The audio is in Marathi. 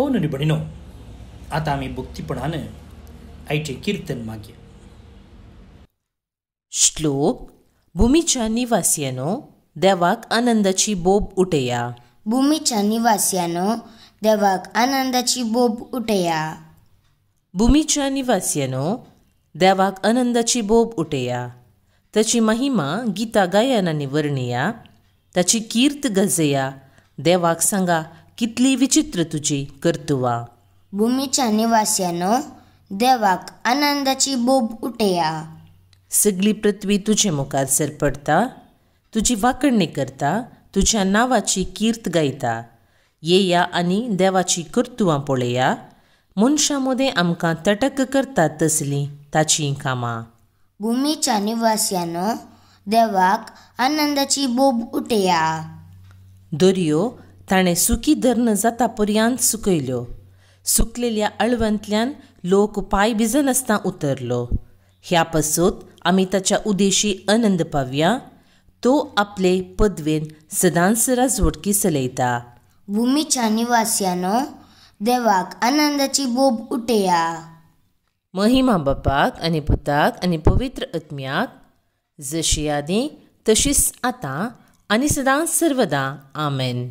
हो निबणीनो आता आम्ही भुक्तीपणानं आईचे कीर्तन मागे श्लोक भूमीच्या निवासियानो देवाक आनंदाची बोब उठया भूमीच्या निवासियानो देवाक आनंदाची बोब उठया भूमीच्या निवासियानो देवाक आनंदाची बोब उठया त्याची महिमा गीता गायनाने वर्णिया त्याची कीर्त गजया देवाक सांगा कितली विचित्र तुझी कर्तुवा भूमीच्या निवास्यानो देवाक आनंदाची बोब उठया सगळी पृथ्वी तुझे मुखार सरपडता तुझी वाकडणी करता तुझ्या नावाची कीर्त गायता येया आणि देवाची कर्तुवां पळया मनशां मदें आमकां तटक करतात तसली ताचीं कामां भूमीच्या निवास्यानो देवाक आनंदाची बोब उठया दर्यो ताणें सुकी धर्न जाता पर्यांत सुकयल्यो सुकलेल्या अळवंतल्यान लोक पाय भिजनासतना उतरलो ह्या पसोत आमी ताच्या उदेशी आनंद पावया तो आपले पदवेन सदांच वडकी चलयता भूमीच्या निवास्यानो देवाक आनंदाची बोब उठया महिमा बापाक आनी पुताक आनी पवित्र आत्म्याक जशी यादी तशीच आतां आनी सदांच सर्वदा आमेन